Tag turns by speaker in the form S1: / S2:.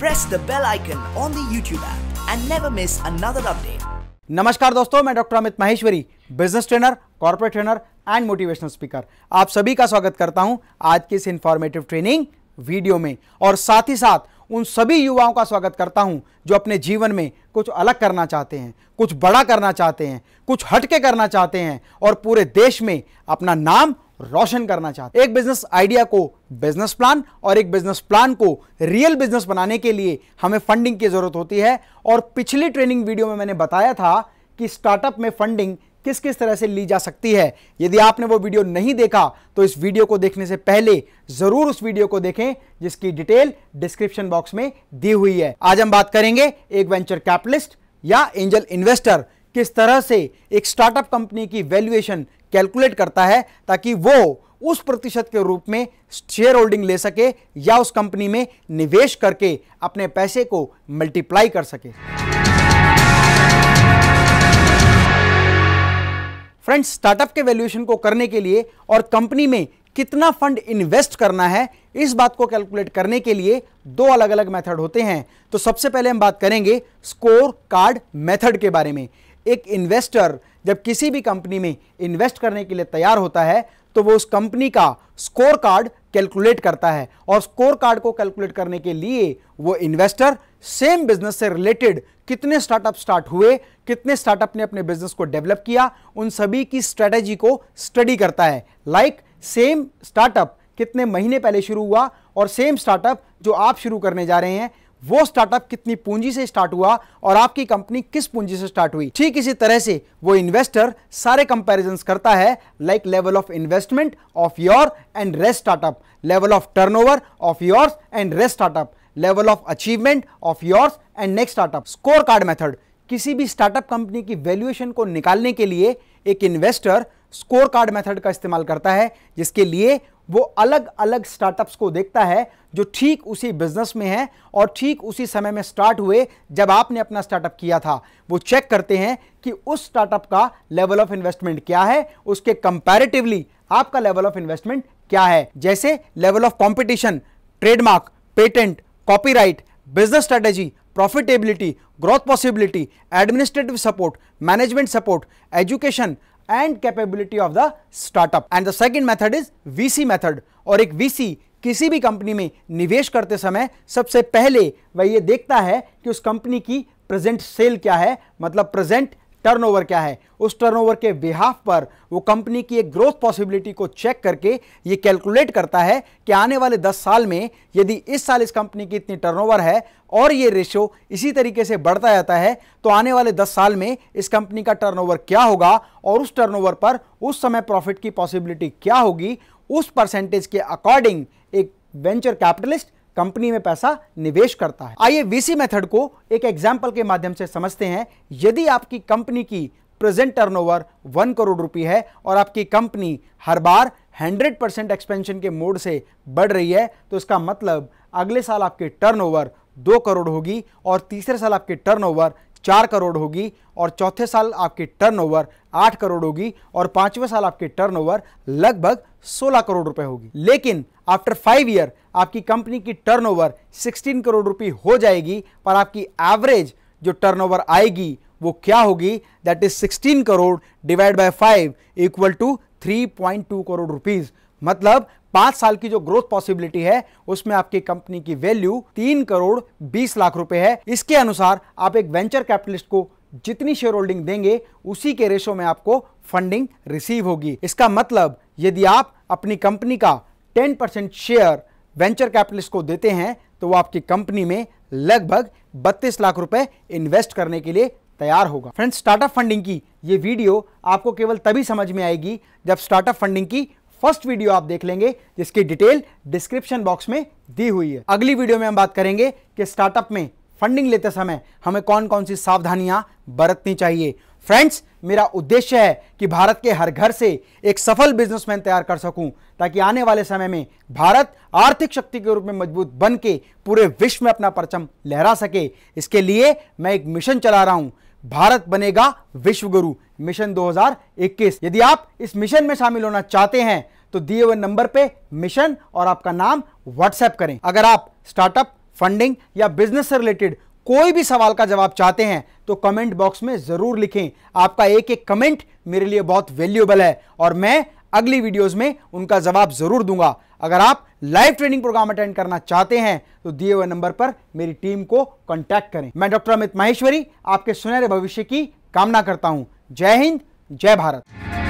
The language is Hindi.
S1: press the bell icon on the YouTube app and never miss another update नमस्कार दोस्तों मैं doctor Amit Maheshwari business trainer corporate trainer and motivational speaker आप सभी का स्वागत करता हूं आज के इस इंफॉर्मेटिव ट्रेनिंग वीडियो में और साथ ही साथ उन सभी युवाओं का स्वागत करता हूं जो अपने जीवन में कुछ अलग करना चाहते हैं कुछ बड़ा करना चाहते हैं कुछ हटके करना चाहते हैं और पूरे देश में अपना नाम रोशन करना चाहते एक बिजनेस आइडिया को बिजनेस प्लान और एक बिजनेस प्लान को रियल बिजनेस बनाने के लिए हमें फंडिंग की जरूरत होती है और पिछली ट्रेनिंग वीडियो में मैंने बताया था कि स्टार्टअप में फंडिंग किस किस तरह से ली जा सकती है यदि आपने वो वीडियो नहीं देखा तो इस वीडियो को देखने से पहले जरूर उस वीडियो को देखें जिसकी डिटेल डिस्क्रिप्शन बॉक्स में दी हुई है आज हम बात करेंगे एक वेंचर कैपिटलिस्ट या एंजल इन्वेस्टर किस तरह से एक स्टार्टअप कंपनी की वैल्यूएशन कैलकुलेट करता है ताकि वो उस प्रतिशत के रूप में शेयर होल्डिंग ले सके या उस कंपनी में निवेश करके अपने पैसे को मल्टीप्लाई कर सके फ्रेंड्स स्टार्टअप के वैल्यूएशन को करने के लिए और कंपनी में कितना फंड इन्वेस्ट करना है इस बात को कैलकुलेट करने के लिए दो अलग अलग मेथड होते हैं तो सबसे पहले हम बात करेंगे स्कोर कार्ड मेथड के बारे में एक इन्वेस्टर जब किसी भी कंपनी में इन्वेस्ट करने के लिए तैयार होता है तो वो उस कंपनी का स्कोर कार्ड कैलकुलेट करता है और स्कोर कार्ड को कैलकुलेट करने के लिए वो इन्वेस्टर सेम बिजनेस से रिलेटेड कितने स्टार्टअप स्टार्ट हुए कितने स्टार्टअप ने अपने बिजनेस को डेवलप किया उन सभी की स्ट्रेटेजी को स्टडी करता है लाइक सेम स्टार्टअप कितने महीने पहले शुरू हुआ और सेम स्टार्टअप जो आप शुरू करने जा रहे हैं वो स्टार्टअप कितनी पूंजी से स्टार्ट हुआ और आपकी कंपनी किस पूंजी से स्टार्ट हुई ठीक इसी तरह से वो इन्वेस्टर सारे कंपेरिजन करता है like level of investment of your and rest startup level of turnover of your and rest startup level of achievement of your and next startup score card method किसी भी स्टार्टअप कंपनी की वैल्यूएशन को निकालने के लिए एक इन्वेस्टर स्कोर कार्ड मेथड का इस्तेमाल करता है जिसके लिए वो अलग अलग स्टार्टअप्स को देखता है जो ठीक उसी बिजनेस में है और ठीक उसी समय में स्टार्ट हुए जब आपने अपना स्टार्टअप किया था वो चेक करते हैं कि उस स्टार्टअप का लेवल ऑफ इन्वेस्टमेंट क्या है उसके कंपैरेटिवली आपका लेवल ऑफ इन्वेस्टमेंट क्या है जैसे level of competition trademark patent copy business strategy profitability growth possibility administrative support management support education and capability of the startup and the second method is VC method और एक VC किसी भी कंपनी में निवेश करते समय सबसे पहले वह ये देखता है कि उस कंपनी की प्रेजेंट सेल क्या है मतलब प्रेजेंट टर्नओवर क्या है उस टर्नओवर के बिहाफ पर वो कंपनी की एक ग्रोथ पॉसिबिलिटी को चेक करके ये कैलकुलेट करता है कि आने वाले 10 साल में यदि इस साल इस कंपनी की इतनी टर्नओवर है और ये रेशो इसी तरीके से बढ़ता जाता है तो आने वाले 10 साल में इस कंपनी का टर्नओवर क्या होगा और उस टर्नओवर पर उस समय प्रॉफिट की पॉसिबिलिटी क्या होगी उस परसेंटेज के अकॉर्डिंग एक वेंचर कैपिटलिस्ट कंपनी में पैसा निवेश करता है आइए वीसी मेथड को एक एग्जाम्पल के माध्यम से समझते हैं यदि आपकी कंपनी की प्रेजेंट टर्नओवर वन करोड़ रुपये है और आपकी कंपनी हर बार 100 परसेंट एक्सपेंशन के मोड से बढ़ रही है तो इसका मतलब अगले साल आपके टर्नओवर दो करोड़ होगी और तीसरे साल आपके टर्नओवर चार करोड़ होगी और चौथे साल आपकी टर्नओवर आठ करोड़ होगी और पांचवें साल आपकी टर्नओवर लगभग सोलह करोड़ रुपए होगी लेकिन आफ्टर फाइव ईयर आपकी कंपनी की टर्नओवर सिक्सटीन करोड़ रुपये हो जाएगी पर आपकी एवरेज जो टर्नओवर आएगी वो क्या होगी that is sixteen crore divide by five equal to two crore rupees मतलब पांच साल की जो ग्रोथ पॉसिबिलिटी है उसमें आपकी कंपनी की वैल्यू तीन करोड़ बीस लाख रुपए है इसके अनुसार आप एक वेंचर कैपिटलिस्ट को जितनी शेयर होल्डिंग देंगे उसी के रेशो में आपको फंडिंग रिसीव होगी इसका मतलब यदि आप अपनी कंपनी का ten percent share venture capitalist को देते हैं तो वो आपकी कंपनी में लगभग बत्तीस लाख रुपए इन्वेस्ट करने के लिए तैयार होगा फ्रेंड्स स्टार्टअप फंडिंग की ये वीडियो आपको केवल तभी समझ में आएगी जब स्टार्टअप फंडिंग की फर्स्ट वीडियो आप देख लेंगे जिसकी डिटेल डिस्क्रिप्शन बॉक्स में दी हुई है अगली वीडियो में हम बात करेंगे कि स्टार्टअप में फंडिंग लेते समय हमें कौन कौन सी सावधानियां बरतनी चाहिए फ्रेंड्स मेरा उद्देश्य है कि भारत के हर घर से एक सफल बिजनेसमैन तैयार कर सकूं ताकि आने वाले समय में भारत आर्थिक शक्ति के रूप में मजबूत बन के पूरे विश्व में अपना परचम लहरा सके इसके लिए मैं एक मिशन चला रहा हूं भारत बनेगा विश्वगुरु मिशन 2021 यदि आप इस मिशन में शामिल होना चाहते हैं तो दिए हुए नंबर पे मिशन और आपका नाम व्हाट्सएप करें अगर आप स्टार्टअप फंडिंग या बिजनेस से रिलेटेड कोई भी सवाल का जवाब चाहते हैं तो कमेंट बॉक्स में ज़रूर लिखें आपका एक एक कमेंट मेरे लिए बहुत वैल्यूएबल है और मैं अगली वीडियोस में उनका जवाब जरूर दूंगा अगर आप लाइव ट्रेनिंग प्रोग्राम अटेंड करना चाहते हैं तो दिए हुए नंबर पर मेरी टीम को कॉन्टैक्ट करें मैं डॉक्टर अमित माहेश्वरी आपके सुनहरे भविष्य की कामना करता हूं जय हिंद जय भारत